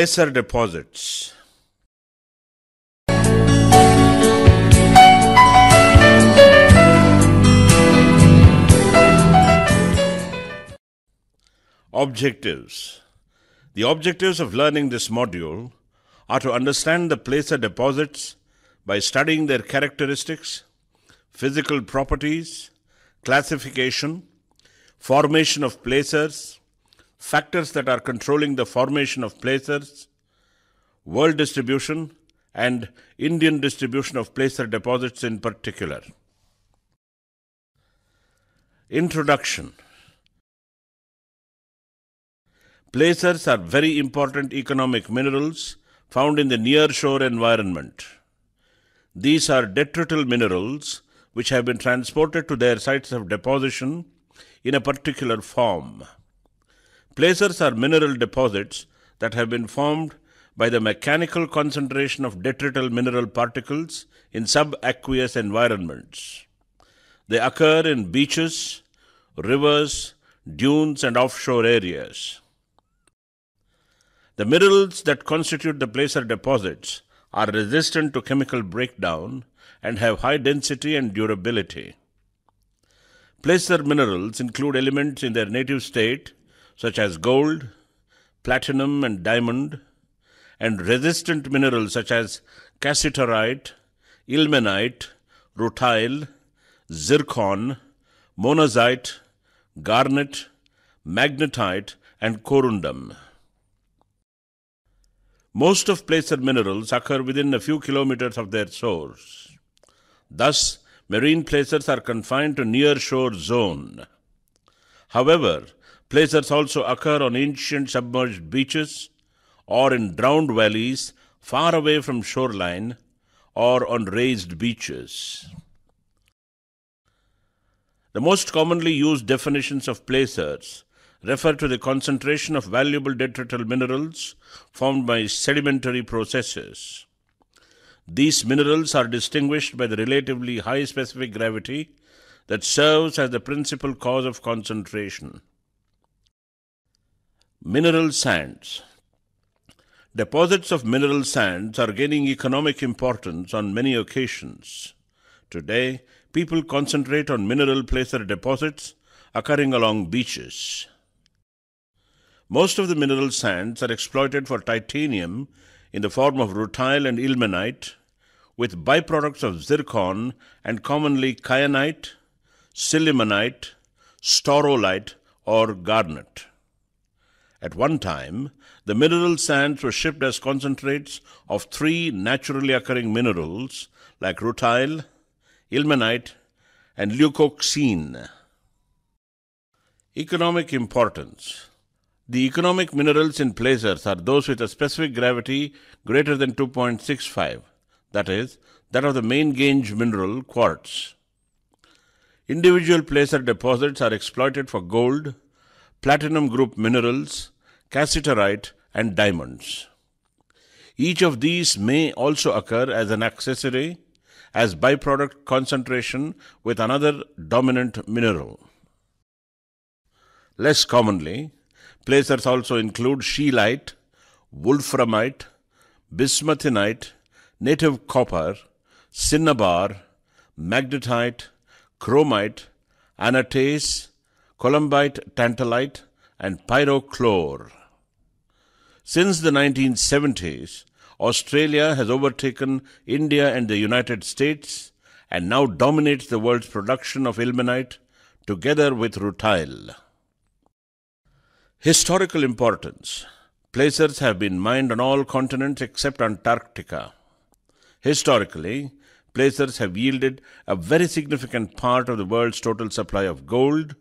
Placer deposits. Objectives The objectives of learning this module are to understand the placer deposits by studying their characteristics, physical properties, classification, formation of placers, factors that are controlling the formation of placers, world distribution, and Indian distribution of placer deposits in particular. Introduction Placers are very important economic minerals found in the nearshore environment. These are detrital minerals which have been transported to their sites of deposition in a particular form. Placers are mineral deposits that have been formed by the mechanical concentration of detrital mineral particles in subaqueous environments. They occur in beaches, rivers, dunes, and offshore areas. The minerals that constitute the placer deposits are resistant to chemical breakdown and have high density and durability. Placer minerals include elements in their native state such as gold, platinum, and diamond, and resistant minerals such as cassiterite, ilmenite, rutile, zircon, monazite, garnet, magnetite, and corundum. Most of placer minerals occur within a few kilometers of their source. Thus, marine placers are confined to near shore zone. However, Placers also occur on ancient submerged beaches or in drowned valleys far away from shoreline or on raised beaches. The most commonly used definitions of placers refer to the concentration of valuable detrital minerals formed by sedimentary processes. These minerals are distinguished by the relatively high specific gravity that serves as the principal cause of concentration. Mineral sands. Deposits of mineral sands are gaining economic importance on many occasions. Today, people concentrate on mineral placer deposits occurring along beaches. Most of the mineral sands are exploited for titanium in the form of rutile and ilmenite, with byproducts of zircon and commonly kyanite, sillimanite, staurolite, or garnet. At one time, the mineral sands were shipped as concentrates of three naturally occurring minerals like rutile, ilmenite, and leucoxene. Economic importance The economic minerals in placers are those with a specific gravity greater than 2.65, that is, that of the main gauge mineral quartz. Individual placer deposits are exploited for gold, platinum group minerals, cassiterite, and diamonds. Each of these may also occur as an accessory, as byproduct concentration with another dominant mineral. Less commonly, placers also include scheelite, wolframite, bismuthinite, native copper, cinnabar, magnetite, chromite, anatase, columbite, tantalite, and pyrochlore. Since the 1970s, Australia has overtaken India and the United States and now dominates the world's production of ilmenite together with rutile. Historical importance Placers have been mined on all continents except Antarctica. Historically, placers have yielded a very significant part of the world's total supply of gold,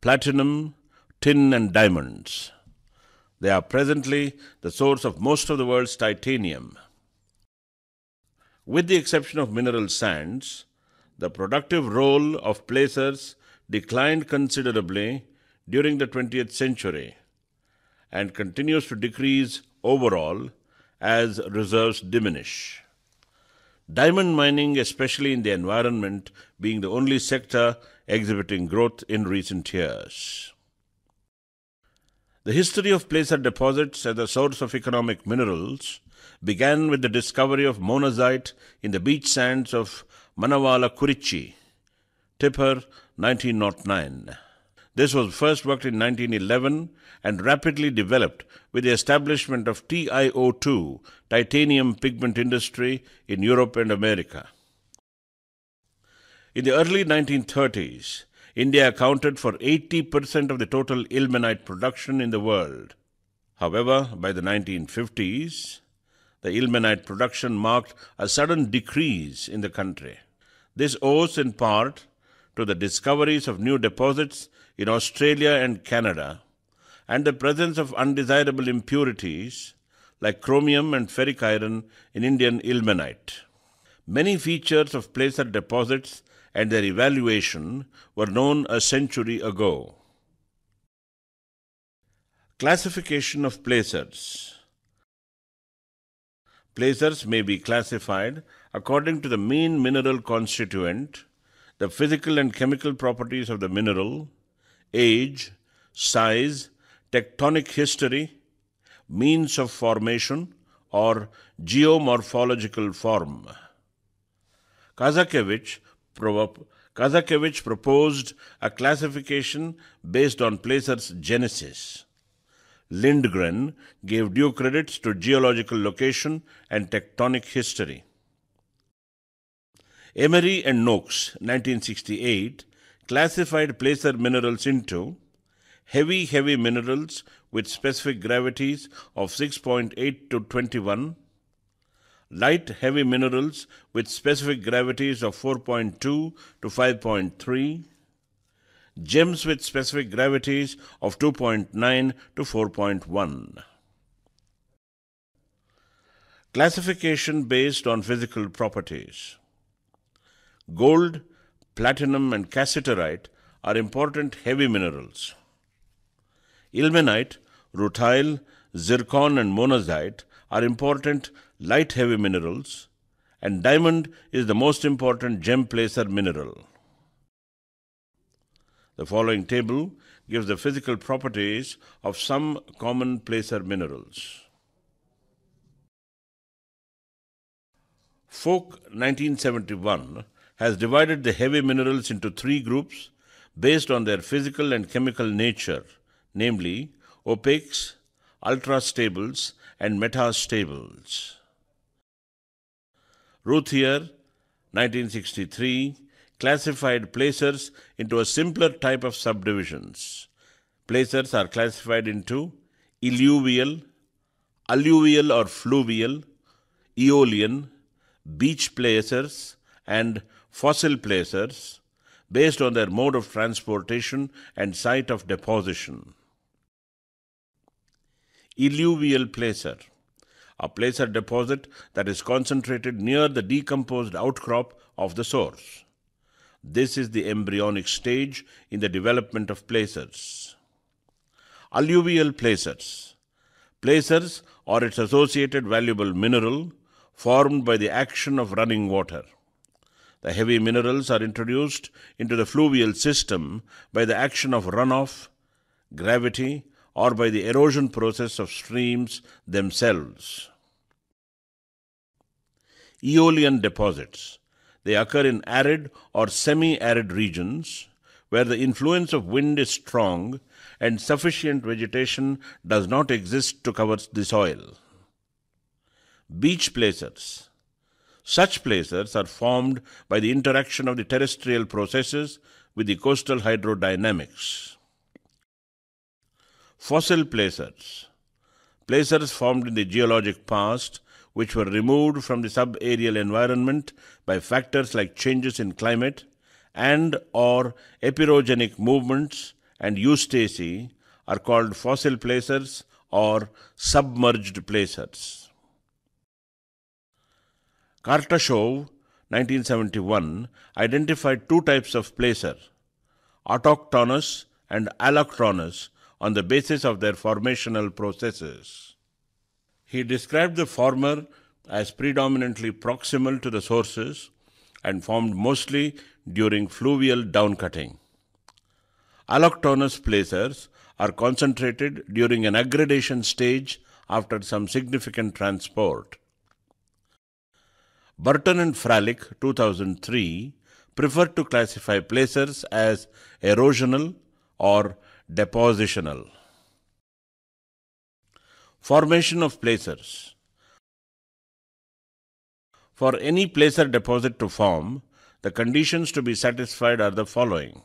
platinum, tin, and diamonds. They are presently the source of most of the world's titanium. With the exception of mineral sands, the productive role of placers declined considerably during the 20th century and continues to decrease overall as reserves diminish. Diamond mining, especially in the environment, being the only sector exhibiting growth in recent years. The history of placer deposits as a source of economic minerals began with the discovery of monazite in the beach sands of Manawala Kurichi, Tipper 1909. This was first worked in 1911 and rapidly developed with the establishment of TiO2, titanium pigment industry, in Europe and America. In the early 1930s, India accounted for 80% of the total ilmenite production in the world. However, by the 1950s, the ilmenite production marked a sudden decrease in the country. This owes in part to the discoveries of new deposits in Australia and Canada, and the presence of undesirable impurities like chromium and ferric iron in Indian ilmenite. Many features of placer deposits and their evaluation were known a century ago. Classification of placers. Placers may be classified according to the mean mineral constituent the physical and chemical properties of the mineral, age, size, tectonic history, means of formation, or geomorphological form. Kazakevich, Kazakevich proposed a classification based on Placer's genesis. Lindgren gave due credits to geological location and tectonic history. Emery and Noakes, 1968, classified placer minerals into heavy, heavy minerals with specific gravities of 6.8 to 21, light, heavy minerals with specific gravities of 4.2 to 5.3, gems with specific gravities of 2.9 to 4.1. Classification based on physical properties. Gold, platinum, and cassiterite are important heavy minerals. Ilmenite, rutile, zircon, and monazite are important light heavy minerals, and diamond is the most important gem placer mineral. The following table gives the physical properties of some common placer minerals. Folk 1971 has divided the heavy minerals into three groups based on their physical and chemical nature, namely opaques, ultrastables, and metastables. Ruthier, 1963, classified placers into a simpler type of subdivisions. Placers are classified into alluvial, alluvial or fluvial, aeolian, beach placers, and fossil placers based on their mode of transportation and site of deposition. Alluvial placer, a placer deposit that is concentrated near the decomposed outcrop of the source. This is the embryonic stage in the development of placers. Alluvial placers. Placers or its associated valuable mineral formed by the action of running water. The heavy minerals are introduced into the fluvial system by the action of runoff, gravity, or by the erosion process of streams themselves. Aeolian deposits. They occur in arid or semi-arid regions where the influence of wind is strong and sufficient vegetation does not exist to cover the soil. Beach placers such placers are formed by the interaction of the terrestrial processes with the coastal hydrodynamics. Fossil placers. Placers formed in the geologic past which were removed from the subaerial environment by factors like changes in climate and or epirogenic movements and eustasy, are called fossil placers or submerged placers. Kartashov, 1971, identified two types of placer, autochthonous and allochthonous, on the basis of their formational processes. He described the former as predominantly proximal to the sources and formed mostly during fluvial downcutting. Allochthonous placers are concentrated during an aggradation stage after some significant transport. Burton and Fralick, 2003, prefer to classify placers as erosional or depositional. Formation of placers. For any placer deposit to form, the conditions to be satisfied are the following.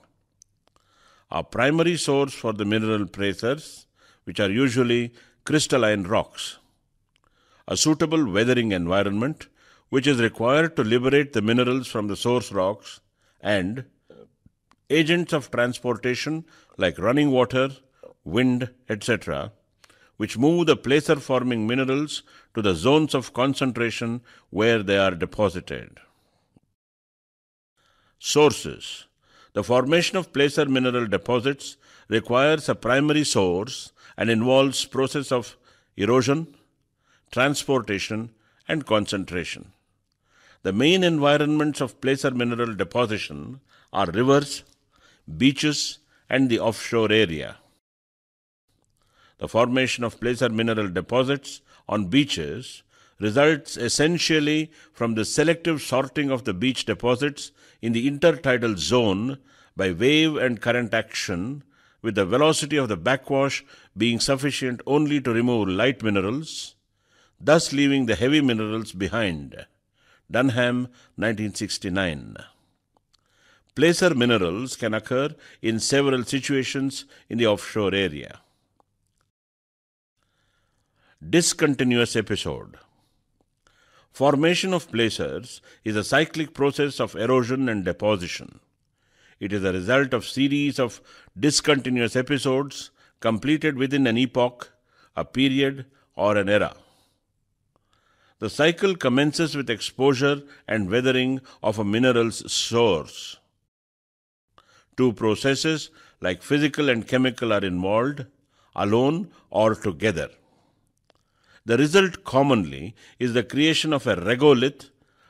A primary source for the mineral placers, which are usually crystalline rocks. A suitable weathering environment, which is required to liberate the minerals from the source rocks, and agents of transportation like running water, wind, etc., which move the placer forming minerals to the zones of concentration where they are deposited. Sources The formation of placer mineral deposits requires a primary source and involves process of erosion, transportation, and concentration. The main environments of placer mineral deposition are rivers, beaches, and the offshore area. The formation of placer mineral deposits on beaches results essentially from the selective sorting of the beach deposits in the intertidal zone by wave and current action, with the velocity of the backwash being sufficient only to remove light minerals, thus leaving the heavy minerals behind. Dunham, 1969. Placer minerals can occur in several situations in the offshore area. Discontinuous episode. Formation of placers is a cyclic process of erosion and deposition. It is a result of series of discontinuous episodes completed within an epoch, a period, or an era. The cycle commences with exposure and weathering of a mineral's source. Two processes, like physical and chemical, are involved, alone or together. The result commonly is the creation of a regolith,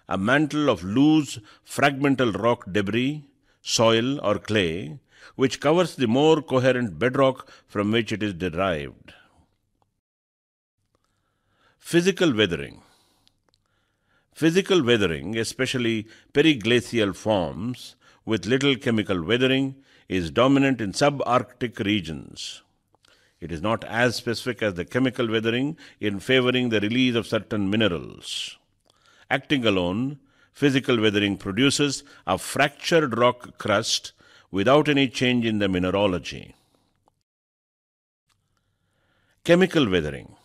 a mantle of loose fragmental rock debris, soil, or clay, which covers the more coherent bedrock from which it is derived. Physical weathering. Physical weathering, especially periglacial forms with little chemical weathering, is dominant in subarctic regions. It is not as specific as the chemical weathering in favoring the release of certain minerals. Acting alone, physical weathering produces a fractured rock crust without any change in the mineralogy. Chemical weathering.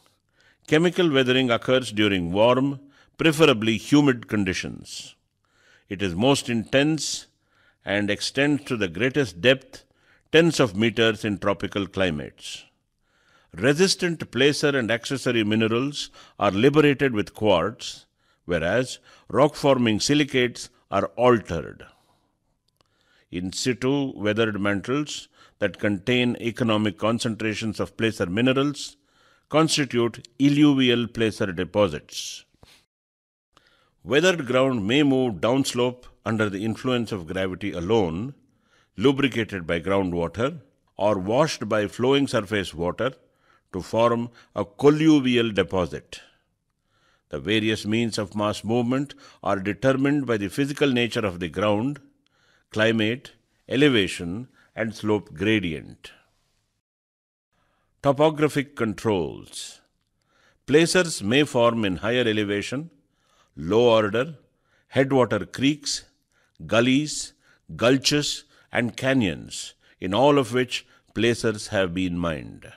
Chemical weathering occurs during warm, preferably humid conditions. It is most intense and extends to the greatest depth, tens of meters in tropical climates. Resistant placer and accessory minerals are liberated with quartz, whereas rock-forming silicates are altered. In situ weathered mantles that contain economic concentrations of placer minerals constitute alluvial placer deposits. Weathered ground may move downslope under the influence of gravity alone, lubricated by groundwater, or washed by flowing surface water to form a colluvial deposit. The various means of mass movement are determined by the physical nature of the ground, climate, elevation, and slope gradient. Topographic controls. Placers may form in higher elevation low order, headwater creeks, gullies, gulches, and canyons, in all of which placers have been mined.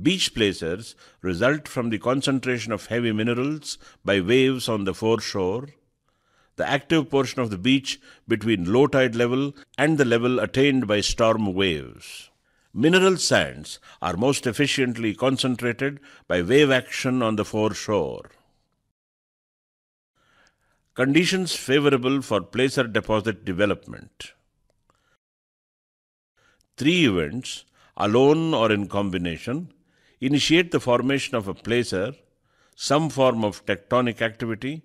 Beach placers result from the concentration of heavy minerals by waves on the foreshore, the active portion of the beach between low tide level and the level attained by storm waves. Mineral sands are most efficiently concentrated by wave action on the foreshore conditions favorable for placer deposit development. Three events, alone or in combination, initiate the formation of a placer, some form of tectonic activity,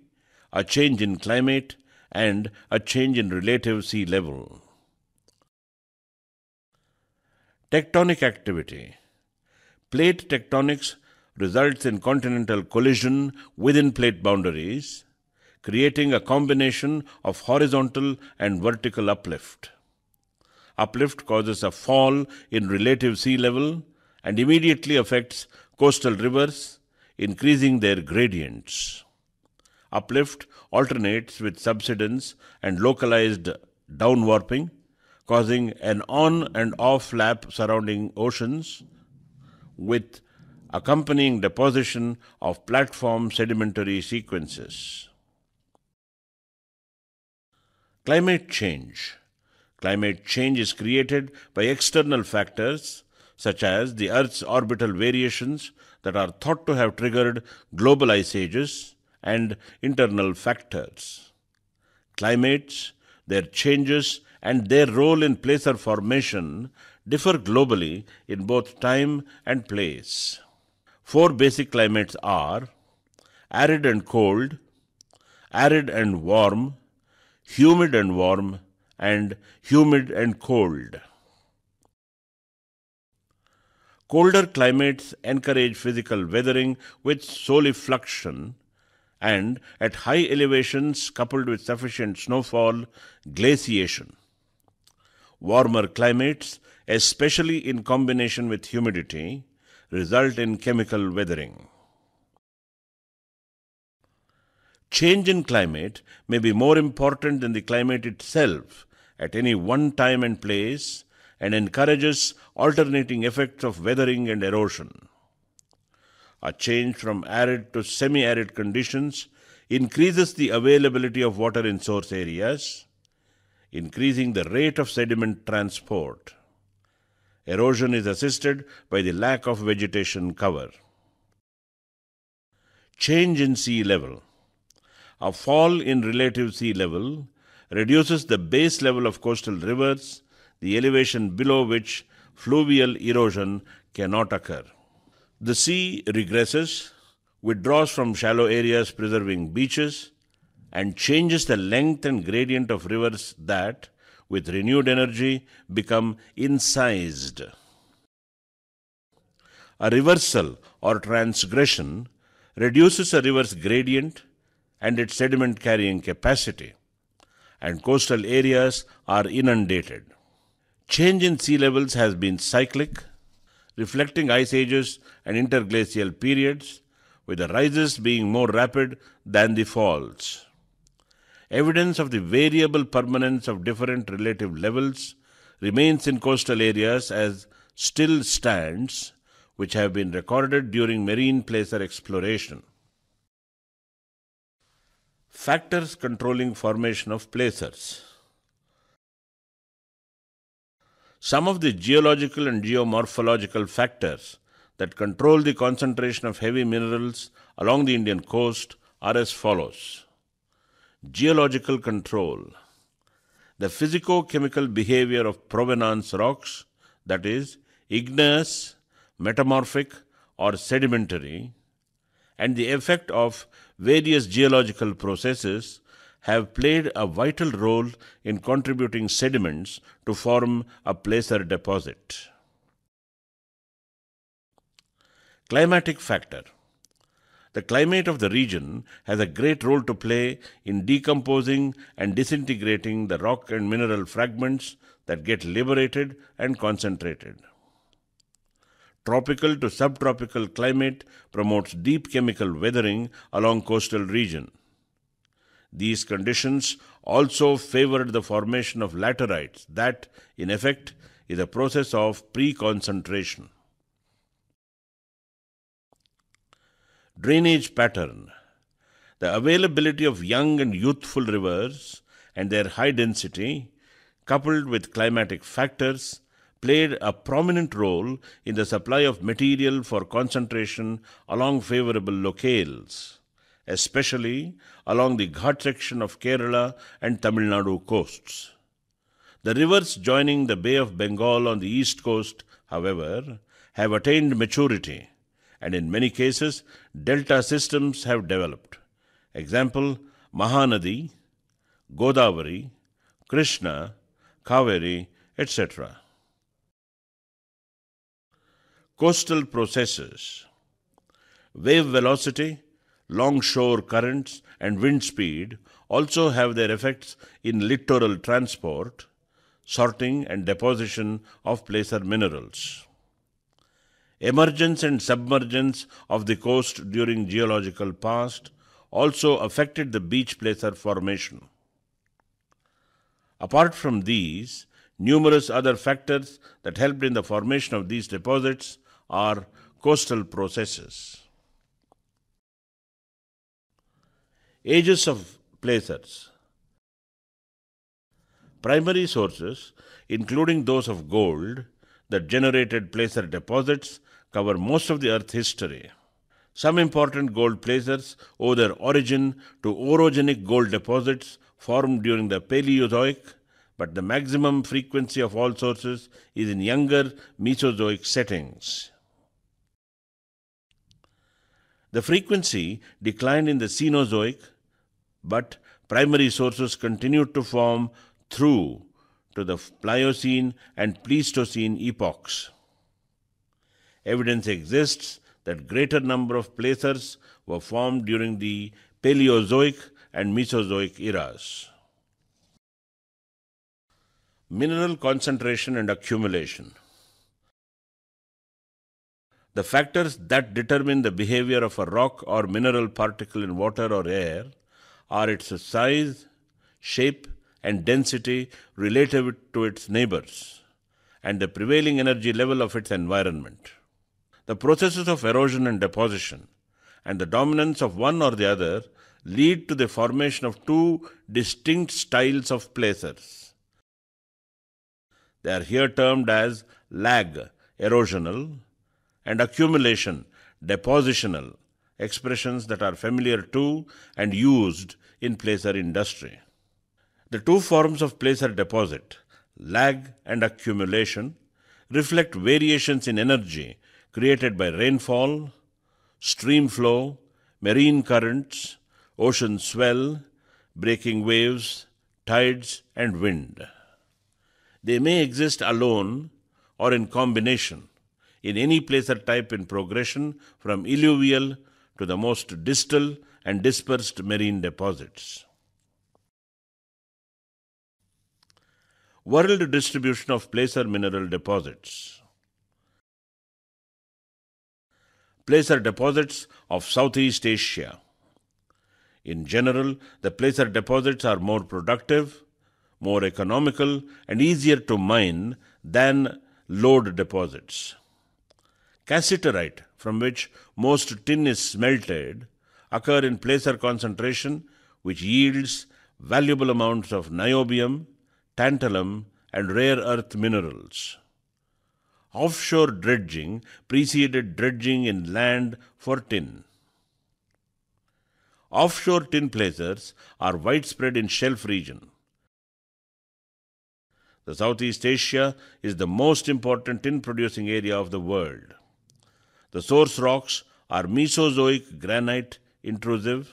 a change in climate, and a change in relative sea level. Tectonic activity. Plate tectonics results in continental collision within plate boundaries creating a combination of horizontal and vertical uplift. Uplift causes a fall in relative sea level and immediately affects coastal rivers, increasing their gradients. Uplift alternates with subsidence and localized downwarping, causing an on and off lap surrounding oceans with accompanying deposition of platform sedimentary sequences. Climate change. Climate change is created by external factors such as the Earth's orbital variations that are thought to have triggered global ice ages and internal factors. Climates, their changes, and their role in placer formation differ globally in both time and place. Four basic climates are arid and cold, arid and warm, humid and warm, and humid and cold. Colder climates encourage physical weathering with solifluxion, and at high elevations, coupled with sufficient snowfall, glaciation. Warmer climates, especially in combination with humidity, result in chemical weathering. change in climate may be more important than the climate itself at any one time and place and encourages alternating effects of weathering and erosion. A change from arid to semi arid conditions increases the availability of water in source areas, increasing the rate of sediment transport. Erosion is assisted by the lack of vegetation cover. Change in sea level. A fall in relative sea level reduces the base level of coastal rivers, the elevation below which fluvial erosion cannot occur. The sea regresses, withdraws from shallow areas preserving beaches, and changes the length and gradient of rivers that, with renewed energy, become incised. A reversal or transgression reduces a river's gradient and its sediment carrying capacity, and coastal areas are inundated. Change in sea levels has been cyclic, reflecting ice ages and interglacial periods, with the rises being more rapid than the falls. Evidence of the variable permanence of different relative levels remains in coastal areas as still stands, which have been recorded during marine placer exploration. Factors controlling formation of placers. Some of the geological and geomorphological factors that control the concentration of heavy minerals along the Indian coast are as follows. Geological control. The physico-chemical behavior of provenance rocks, that is, igneous, metamorphic, or sedimentary, and the effect of various geological processes have played a vital role in contributing sediments to form a placer deposit. Climatic factor. The climate of the region has a great role to play in decomposing and disintegrating the rock and mineral fragments that get liberated and concentrated. Tropical to subtropical climate promotes deep chemical weathering along coastal region. These conditions also favored the formation of laterites that, in effect, is a process of pre-concentration. Drainage pattern The availability of young and youthful rivers and their high density, coupled with climatic factors, played a prominent role in the supply of material for concentration along favorable locales, especially along the Ghat section of Kerala and Tamil Nadu coasts. The rivers joining the Bay of Bengal on the east coast, however, have attained maturity and in many cases delta systems have developed. Example Mahanadi, Godavari, Krishna, Kaveri, etc coastal processes, wave velocity, longshore currents, and wind speed also have their effects in littoral transport, sorting, and deposition of placer minerals. Emergence and submergence of the coast during geological past also affected the beach placer formation. Apart from these, numerous other factors that helped in the formation of these deposits or coastal processes. Ages of placers. Primary sources, including those of gold, that generated placer deposits cover most of the Earth's history. Some important gold placers owe their origin to orogenic gold deposits formed during the Paleozoic, but the maximum frequency of all sources is in younger Mesozoic settings. The frequency declined in the Cenozoic, but primary sources continued to form through to the Pliocene and Pleistocene epochs. Evidence exists that greater number of placers were formed during the Paleozoic and Mesozoic eras. Mineral concentration and accumulation. The factors that determine the behavior of a rock or mineral particle in water or air are its size, shape, and density relative to its neighbors, and the prevailing energy level of its environment. The processes of erosion and deposition, and the dominance of one or the other, lead to the formation of two distinct styles of placers. They are here termed as lag erosional and accumulation, depositional, expressions that are familiar to and used in placer industry. The two forms of placer deposit, lag and accumulation, reflect variations in energy created by rainfall, stream flow, marine currents, ocean swell, breaking waves, tides, and wind. They may exist alone or in combination in any placer type in progression from alluvial to the most distal and dispersed marine deposits. World distribution of placer mineral deposits. Placer deposits of Southeast Asia. In general, the placer deposits are more productive, more economical, and easier to mine than lode deposits cassiterite, from which most tin is smelted, occur in placer concentration, which yields valuable amounts of niobium, tantalum, and rare earth minerals. Offshore dredging preceded dredging in land for tin. Offshore tin placers are widespread in shelf region. The Southeast Asia is the most important tin producing area of the world. The source rocks are Mesozoic granite intrusive,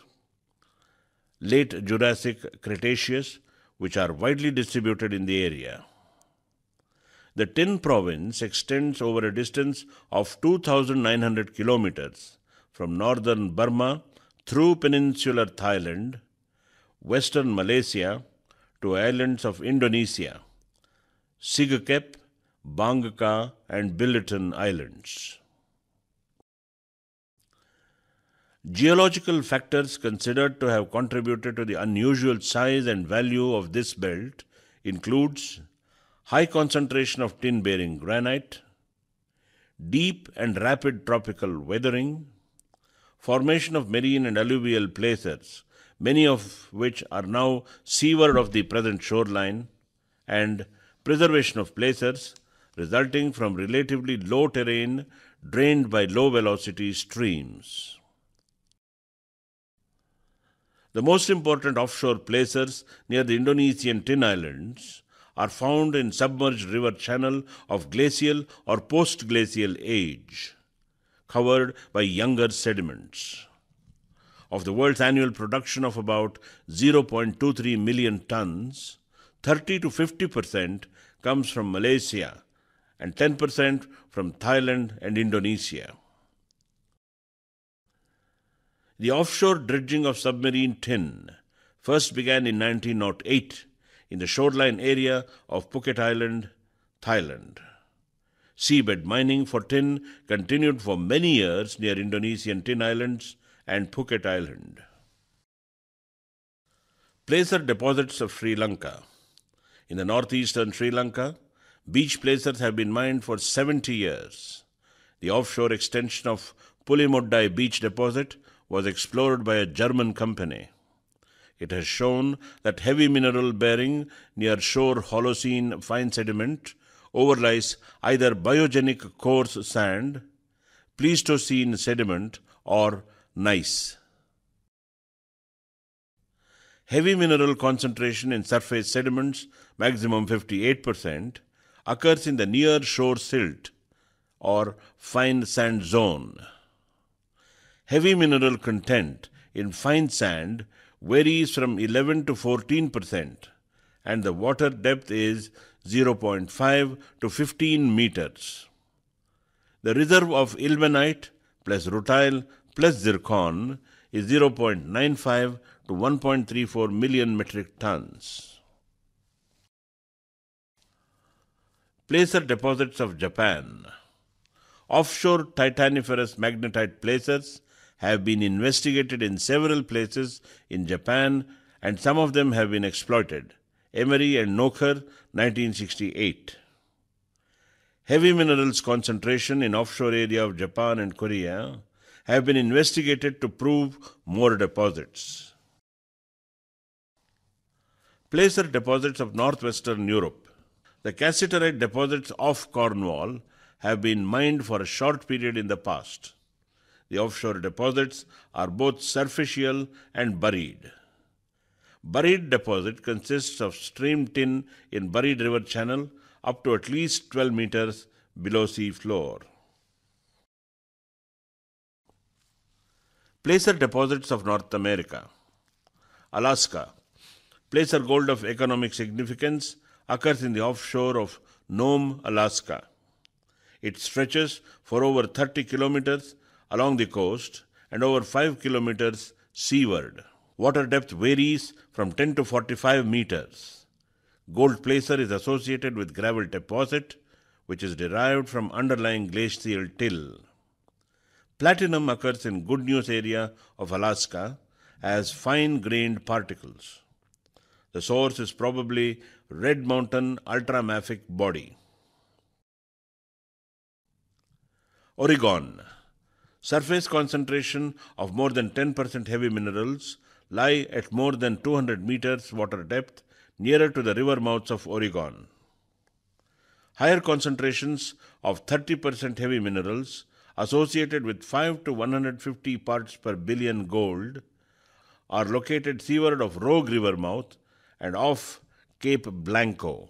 late Jurassic Cretaceous, which are widely distributed in the area. The Tin province extends over a distance of 2,900 kilometers from northern Burma through peninsular Thailand, western Malaysia to islands of Indonesia, Sigakep, Bangka, and Billiton Islands. Geological factors considered to have contributed to the unusual size and value of this belt includes high concentration of tin-bearing granite, deep and rapid tropical weathering, formation of marine and alluvial placers, many of which are now seaward of the present shoreline, and preservation of placers resulting from relatively low terrain drained by low velocity streams. The most important offshore placers near the Indonesian Tin Islands are found in submerged river channel of glacial or post-glacial age, covered by younger sediments. Of the world's annual production of about 0.23 million tons, 30 to 50 percent comes from Malaysia and 10 percent from Thailand and Indonesia. The offshore dredging of submarine tin first began in 1908 in the shoreline area of Phuket Island, Thailand. Seabed mining for tin continued for many years near Indonesian Tin Islands and Phuket Island. Placer deposits of Sri Lanka. In the northeastern Sri Lanka, beach placers have been mined for 70 years. The offshore extension of Pulimodai beach deposit was explored by a German company. It has shown that heavy mineral bearing near shore Holocene fine sediment overlies either biogenic coarse sand, Pleistocene sediment, or gneiss. Heavy mineral concentration in surface sediments, maximum 58%, occurs in the near shore silt or fine sand zone heavy mineral content in fine sand varies from 11 to 14 percent, and the water depth is 0.5 to 15 meters. The reserve of ilmenite plus rutile plus zircon is 0.95 to 1.34 million metric tons. Placer deposits of Japan. Offshore titaniferous magnetite placers have been investigated in several places in Japan and some of them have been exploited. Emery and Noker, 1968. Heavy minerals concentration in offshore area of Japan and Korea have been investigated to prove more deposits. Placer deposits of northwestern Europe. The cassiterite deposits off Cornwall have been mined for a short period in the past the offshore deposits are both surficial and buried. Buried deposit consists of stream tin in buried river channel up to at least 12 meters below sea floor. Placer deposits of North America. Alaska. Placer gold of economic significance occurs in the offshore of Nome, Alaska. It stretches for over 30 kilometers along the coast and over 5 kilometers seaward. Water depth varies from 10 to 45 meters. Gold placer is associated with gravel deposit, which is derived from underlying glacial till. Platinum occurs in good news area of Alaska as fine-grained particles. The source is probably Red Mountain ultramafic body. Oregon Surface concentration of more than 10% heavy minerals lie at more than 200 meters water depth nearer to the river mouths of Oregon. Higher concentrations of 30% heavy minerals associated with 5 to 150 parts per billion gold are located seaward of Rogue River mouth and off Cape Blanco.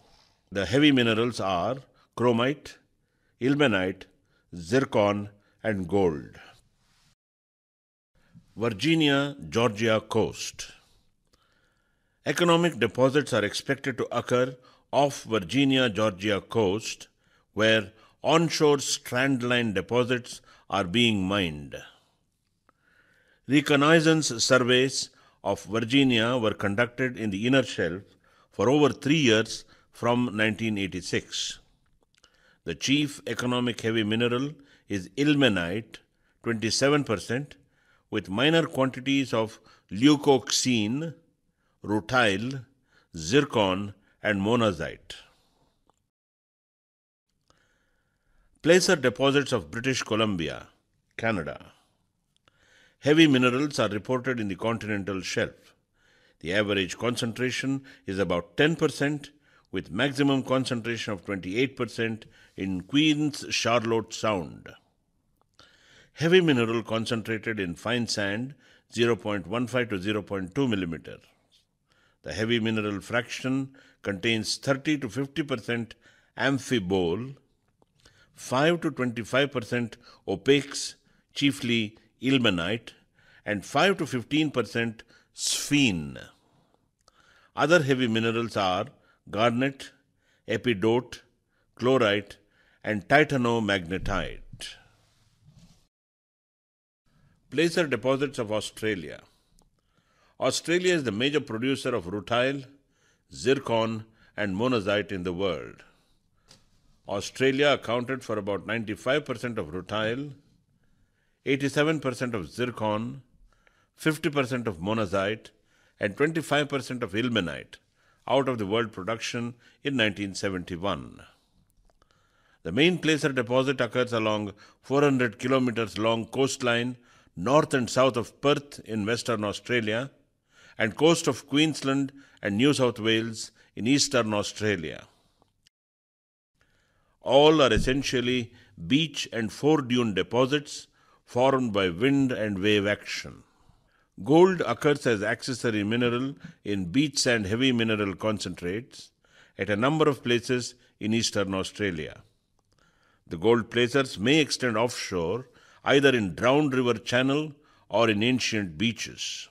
The heavy minerals are chromite, ilmenite, zircon, and gold. Virginia Georgia coast. Economic deposits are expected to occur off Virginia Georgia coast where onshore strandline deposits are being mined. Reconnaissance surveys of Virginia were conducted in the inner shelf for over three years from 1986. The chief economic heavy mineral is ilmenite, 27%, with minor quantities of leucoxene, rutile, zircon, and monazite. Placer deposits of British Columbia, Canada. Heavy minerals are reported in the continental shelf. The average concentration is about 10%, with maximum concentration of 28% in Queen's Charlotte Sound heavy mineral concentrated in fine sand 0.15 to 0.2 millimeter. The heavy mineral fraction contains 30 to 50% amphibole, 5 to 25% opaques, chiefly ilmenite, and 5 to 15% sphene. Other heavy minerals are garnet, epidote, chlorite, and titanomagnetite. Placer deposits of Australia. Australia is the major producer of rutile, zircon, and monazite in the world. Australia accounted for about 95% of rutile, 87% of zircon, 50% of monazite, and 25% of ilmenite out of the world production in 1971. The main placer deposit occurs along 400 kilometers long coastline north and south of Perth in Western Australia, and coast of Queensland and New South Wales in Eastern Australia. All are essentially beach and fore dune deposits formed by wind and wave action. Gold occurs as accessory mineral in beach sand heavy mineral concentrates at a number of places in eastern Australia. The gold placers may extend offshore either in drowned river channel or in ancient beaches.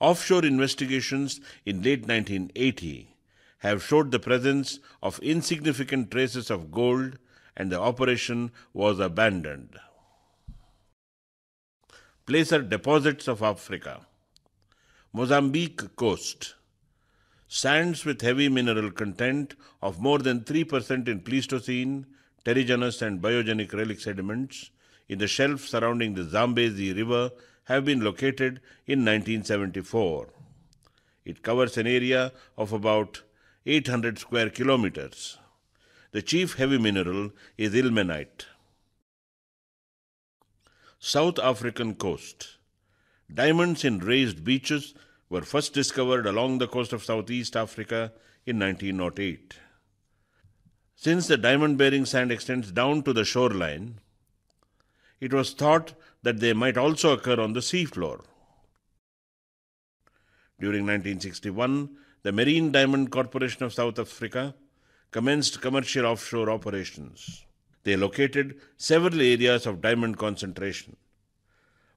Offshore investigations in late 1980 have showed the presence of insignificant traces of gold and the operation was abandoned. Placer deposits of Africa. Mozambique coast. Sands with heavy mineral content of more than 3% in Pleistocene, terrigenous and biogenic relic sediments in the shelf surrounding the Zambezi River have been located in 1974. It covers an area of about 800 square kilometers. The chief heavy mineral is ilmenite. South African coast. Diamonds in raised beaches were first discovered along the coast of Southeast Africa in 1908. Since the diamond bearing sand extends down to the shoreline, it was thought that they might also occur on the seafloor. During 1961, the Marine Diamond Corporation of South Africa commenced commercial offshore operations. They located several areas of diamond concentration.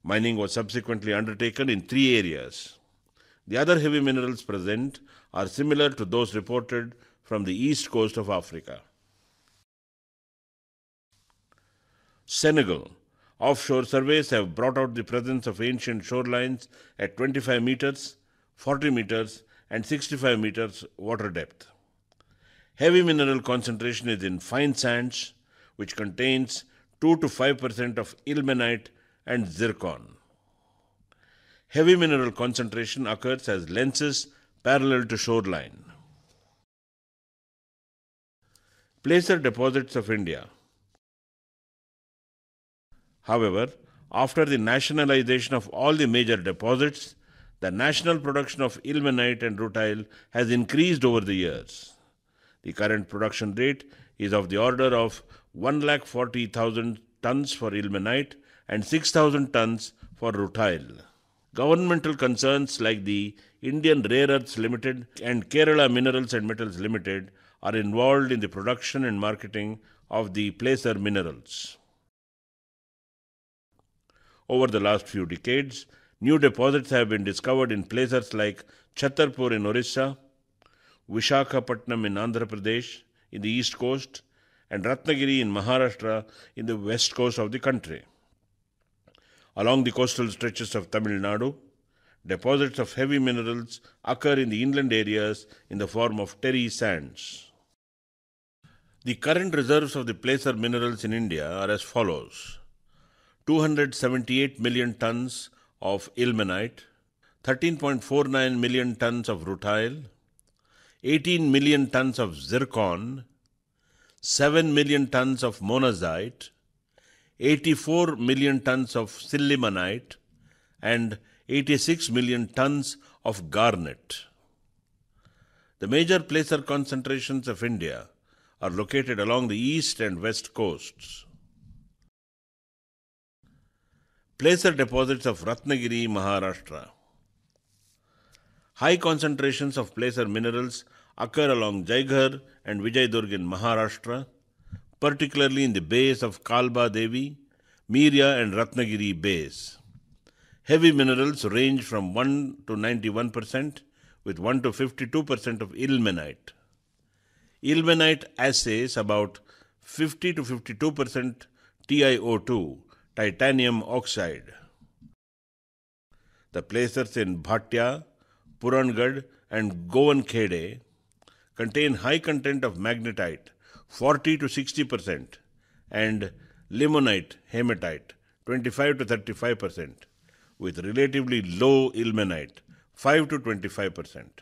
Mining was subsequently undertaken in three areas. The other heavy minerals present are similar to those reported from the east coast of Africa. Senegal Offshore surveys have brought out the presence of ancient shorelines at 25 meters, 40 meters, and 65 meters water depth. Heavy mineral concentration is in fine sands, which contains 2 to 5 percent of ilmenite and zircon. Heavy mineral concentration occurs as lenses parallel to shoreline. Placer deposits of India. However, after the nationalization of all the major deposits, the national production of ilmenite and rutile has increased over the years. The current production rate is of the order of 1,40,000 tons for ilmenite and 6,000 tons for rutile. Governmental concerns like the Indian Rare Earths Limited and Kerala Minerals and Metals Limited are involved in the production and marketing of the placer minerals over the last few decades. New deposits have been discovered in places like Chhattarpur in Orissa, Vishakhapatnam in Andhra Pradesh, in the east coast, and Ratnagiri in Maharashtra, in the west coast of the country. Along the coastal stretches of Tamil Nadu, deposits of heavy minerals occur in the inland areas in the form of terry sands. The current reserves of the placer minerals in India are as follows 278 million tons of ilmenite, 13.49 million tons of rutile, 18 million tons of zircon, 7 million tons of monazite, 84 million tons of sillimanite, and 86 million tons of garnet. The major placer concentrations of India are located along the east and west coasts. placer deposits of Ratnagiri, Maharashtra. High concentrations of placer minerals occur along Jaigarh and Vijaydurg in Maharashtra, particularly in the bays of Kalba Devi, Mirya and Ratnagiri bays. Heavy minerals range from 1 to 91 percent, with 1 to 52 percent of ilmenite. Ilmenite assays about 50 to 52 percent TiO2 titanium oxide. The placers in Bhatia, Purangad, and Govankhede contain high content of magnetite, 40 to 60 percent, and limonite, hematite, 25 to 35 percent, with relatively low ilmenite, 5 to 25 percent.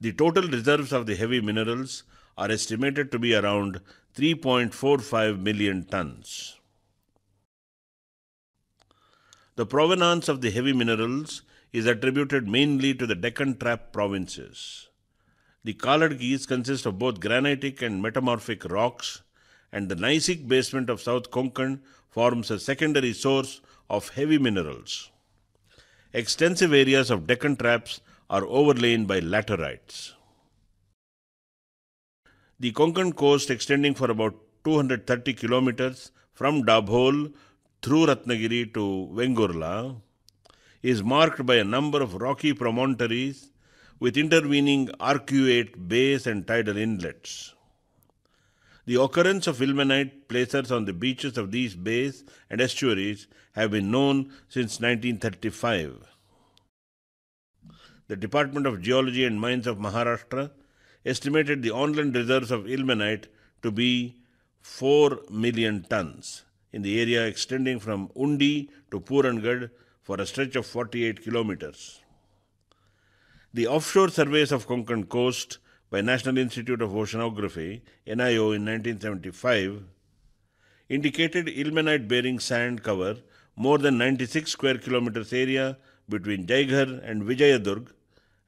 The total reserves of the heavy minerals are estimated to be around 3.45 million tons. The provenance of the heavy minerals is attributed mainly to the Deccan Trap provinces. The collared geese consist of both granitic and metamorphic rocks, and the gneissic basement of South Konkan forms a secondary source of heavy minerals. Extensive areas of Deccan traps are overlain by laterites. The Konkan coast extending for about 230 kilometers from Dabhol through Ratnagiri to Vengurla is marked by a number of rocky promontories with intervening arcuate bays and tidal inlets. The occurrence of ilmenite placers on the beaches of these bays and estuaries have been known since 1935. The Department of Geology and Mines of Maharashtra estimated the on-land reserves of ilmenite to be 4 million tons in the area extending from Undi to Purangad for a stretch of 48 kilometers. The offshore surveys of Konkan coast by National Institute of Oceanography (NIO) in 1975 indicated ilmenite bearing sand cover more than 96 square kilometers area between Jaighar and Vijayadurg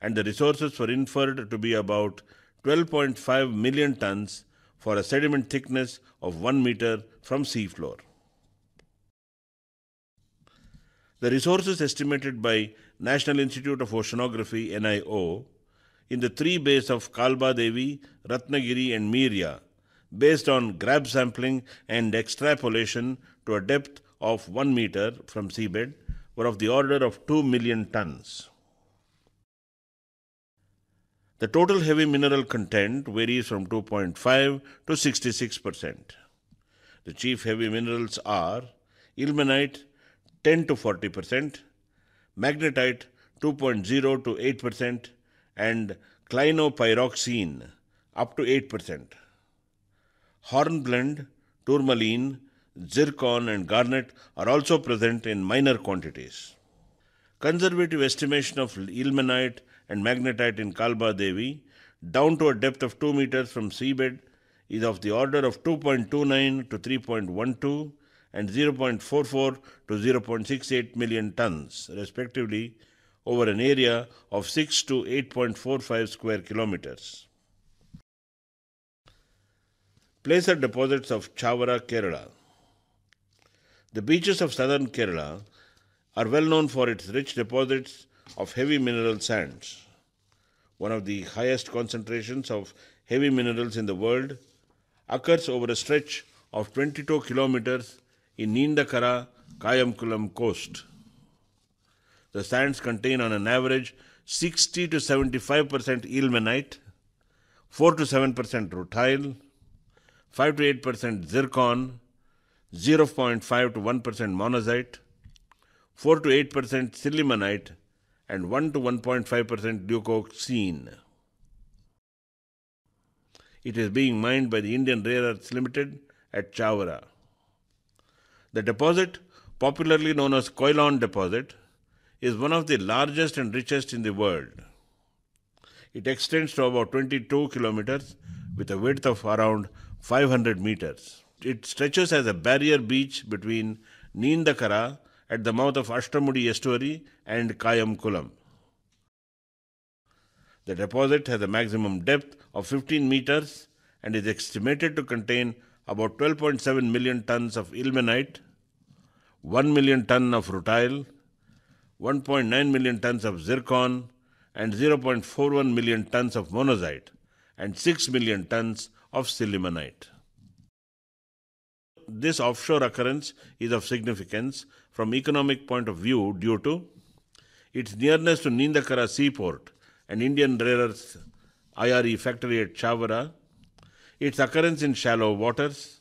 and the resources were inferred to be about 12.5 million tons for a sediment thickness of 1 meter from seafloor. The resources estimated by National Institute of Oceanography NIO in the three bays of Kalba Devi, Ratnagiri and Miria based on grab sampling and extrapolation to a depth of 1 meter from seabed were of the order of 2 million tons. The total heavy mineral content varies from 2.5 to 66 percent. The chief heavy minerals are ilmenite, 10 to 40 percent, magnetite 2.0 to 8 percent, and clinopyroxene up to 8 percent. Hornblende, tourmaline, zircon, and garnet are also present in minor quantities. Conservative estimation of ilmenite and magnetite in Kalba Devi down to a depth of 2 meters from seabed is of the order of 2.29 to 3.12 and 0.44 to 0.68 million tons, respectively, over an area of 6 to 8.45 square kilometers. Placer deposits of Chavara, Kerala. The beaches of southern Kerala are well known for its rich deposits of heavy mineral sands. One of the highest concentrations of heavy minerals in the world occurs over a stretch of 22 kilometers in Nindakara Kayamkulam coast. The sands contain on an average 60 to 75% ilmenite, 4 to 7% rutile, 5 to 8% zircon, 0.5 to 1% monazite, 4 to 8% sillimanite, and 1 to 1.5% leucoxene. It is being mined by the Indian Rare Earths Limited at Chawara. The deposit, popularly known as Koilon deposit, is one of the largest and richest in the world. It extends to about 22 kilometers with a width of around 500 meters. It stretches as a barrier beach between Nindakara at the mouth of Ashtamudi estuary and Kayamkulam. The deposit has a maximum depth of 15 meters and is estimated to contain about 12.7 million tons of ilmenite, 1 million ton of rutile, 1.9 million tons of zircon, and 0.41 million tons of monazite, and 6 million tons of sillimanite. This offshore occurrence is of significance from economic point of view due to its nearness to Nindakara seaport and Indian Rare Earth IRE factory at Chavara, its occurrence in shallow waters,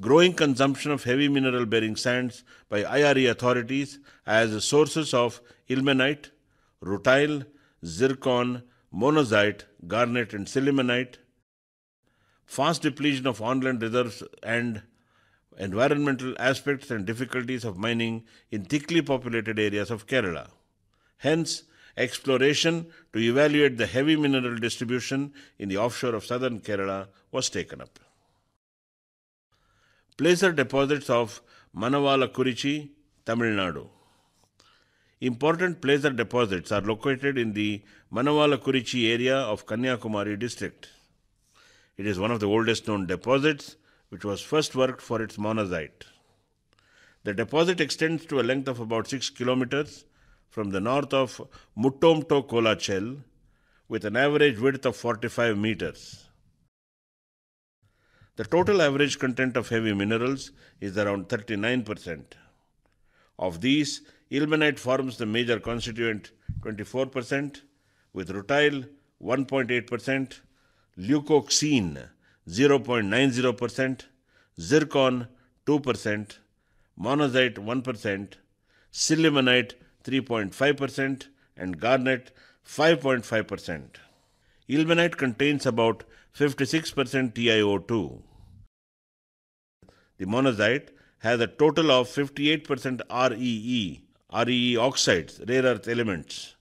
growing consumption of heavy mineral bearing sands by IRE authorities as sources of ilmenite, rutile, zircon, monazite, garnet, and sillimanite, fast depletion of on-land reserves and environmental aspects and difficulties of mining in thickly populated areas of Kerala. Hence, Exploration to evaluate the heavy mineral distribution in the offshore of southern Kerala was taken up. Placer deposits of Manavala Kurichi, Tamil Nadu. Important placer deposits are located in the Manavala Kurichi area of Kanyakumari district. It is one of the oldest known deposits, which was first worked for its monazite. The deposit extends to a length of about 6 kilometers from the north of Muttomto Kolachel with an average width of 45 meters. The total average content of heavy minerals is around 39%. Of these, ilmenite forms the major constituent 24%, with rutile 1.8%, leucoxene 0.90%, zircon 2%, monazite 1%, silimonite 3.5% and garnet 5.5%. Ilmenite contains about 56% TiO2. The monazite has a total of 58% REE, REE oxides, rare earth elements,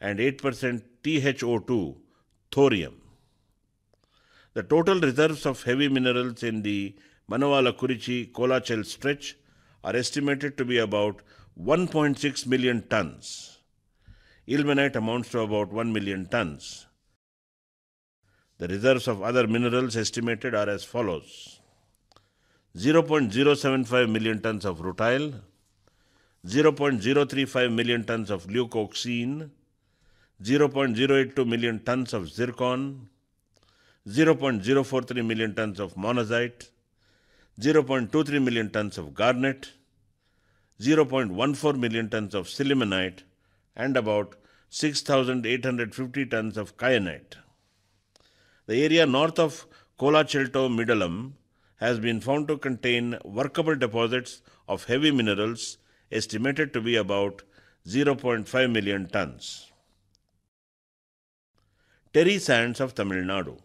and 8% THO2, thorium. The total reserves of heavy minerals in the Manawala Kurichi Kolachel stretch are estimated to be about 1.6 million tons. Ilmenite amounts to about 1 million tons. The reserves of other minerals estimated are as follows 0.075 million tons of rutile, 0.035 million tons of leucoxene, 0.082 million tons of zircon, 0.043 million tons of monazite, 0.23 million tons of garnet, 0.14 million tons of sillimanite and about 6,850 tons of kyanite. The area north of Colachelto Middleum has been found to contain workable deposits of heavy minerals estimated to be about 0.5 million tons. Terry sands of Tamil Nadu.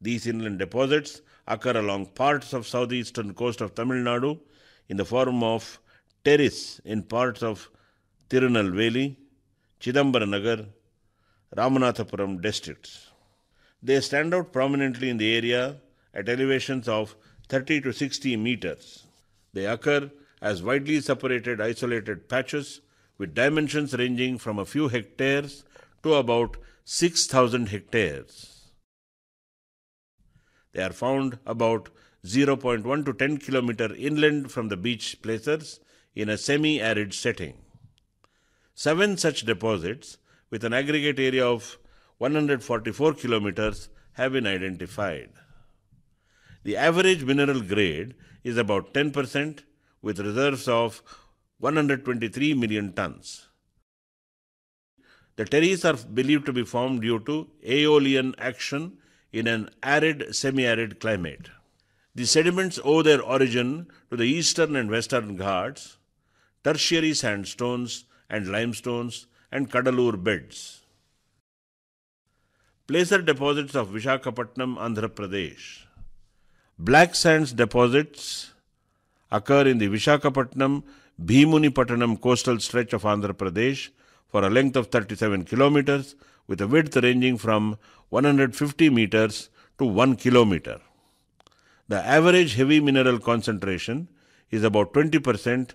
These inland deposits occur along parts of southeastern coast of Tamil Nadu in the form of terrace in parts of Tirunelveli, Chidambaranagar, Ramanathapuram districts. They stand out prominently in the area at elevations of 30 to 60 meters. They occur as widely separated isolated patches with dimensions ranging from a few hectares to about 6,000 hectares. They are found about 0.1 to 10 kilometer inland from the beach placers in a semi-arid setting. Seven such deposits with an aggregate area of 144 kilometers have been identified. The average mineral grade is about 10% with reserves of 123 million tons. The terries are believed to be formed due to aeolian action in an arid semi-arid climate. The sediments owe their origin to the eastern and western ghats tertiary sandstones and limestones and Kadalur beds. Placer deposits of Vishakhapatnam, Andhra Pradesh. Black sands deposits occur in the Vishakhapatnam Bhimunipatnam coastal stretch of Andhra Pradesh for a length of 37 kilometers with a width ranging from 150 meters to 1 kilometer. The average heavy mineral concentration is about 20%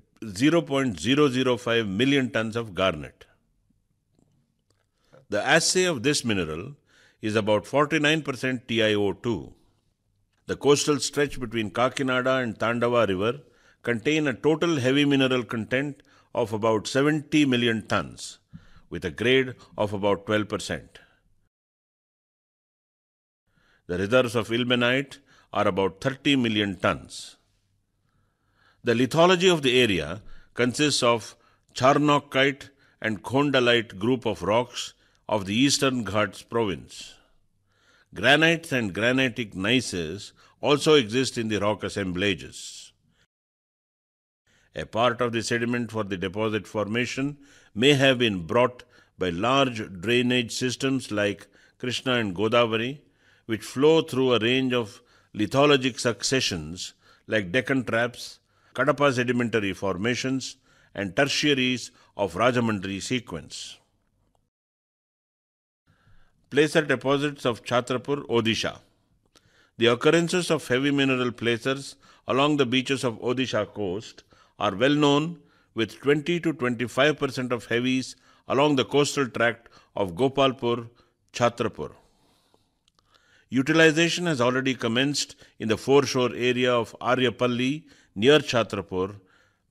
0.005 million tons of garnet. The assay of this mineral is about 49% TiO2. The coastal stretch between Kakinada and Tandava River contain a total heavy mineral content of about 70 million tons with a grade of about 12%. The reserves of ilmenite are about 30 million tons. The lithology of the area consists of Charnockite and Khondalite group of rocks of the Eastern Ghats province. Granites and granitic gneisses also exist in the rock assemblages. A part of the sediment for the deposit formation may have been brought by large drainage systems like Krishna and Godavari, which flow through a range of lithologic successions like Deccan traps Kadapa sedimentary formations, and tertiaries of Rajamundry sequence. Placer deposits of Chhatrapur, Odisha. The occurrences of heavy mineral placers along the beaches of Odisha coast are well known with 20 to 25 percent of heavies along the coastal tract of Gopalpur, Chhatrapur. Utilization has already commenced in the foreshore area of Aryapalli near Chhatrapur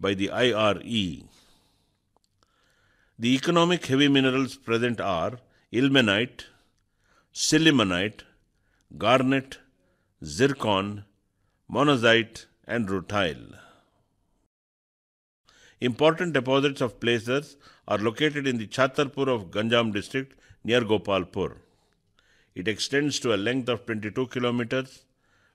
by the IRE. The economic heavy minerals present are ilmenite, sillimanite, garnet, zircon, monazite, and rutile. Important deposits of placers are located in the Chhatarpur of Ganjam district near Gopalpur. It extends to a length of 22 kilometers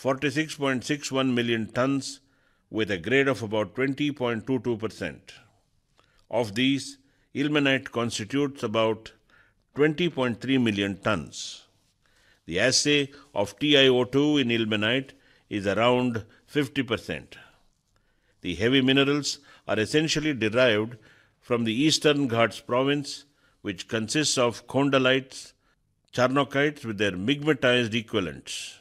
46.61 million tons with a grade of about 20.22%. Of these, ilmenite constitutes about 20.3 million tons. The assay of TiO2 in ilmenite is around 50%. The heavy minerals are essentially derived from the Eastern Ghats province, which consists of condolites, charnokites with their migmatized equivalents.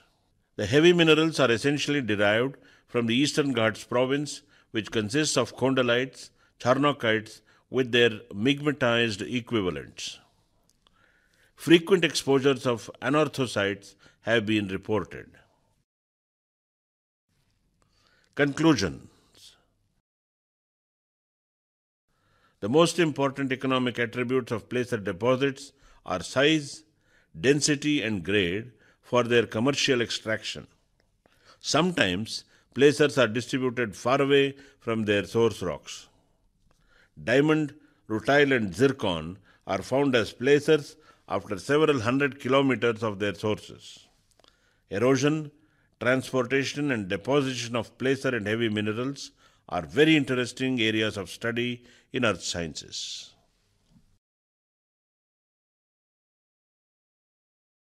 The heavy minerals are essentially derived from the Eastern Ghats province, which consists of condolites, charnockites, with their migmatized equivalents. Frequent exposures of anorthosites have been reported. Conclusions The most important economic attributes of placer deposits are size, density, and grade, for their commercial extraction. Sometimes placers are distributed far away from their source rocks. Diamond, rutile, and zircon are found as placers after several hundred kilometers of their sources. Erosion, transportation, and deposition of placer and heavy minerals are very interesting areas of study in earth sciences.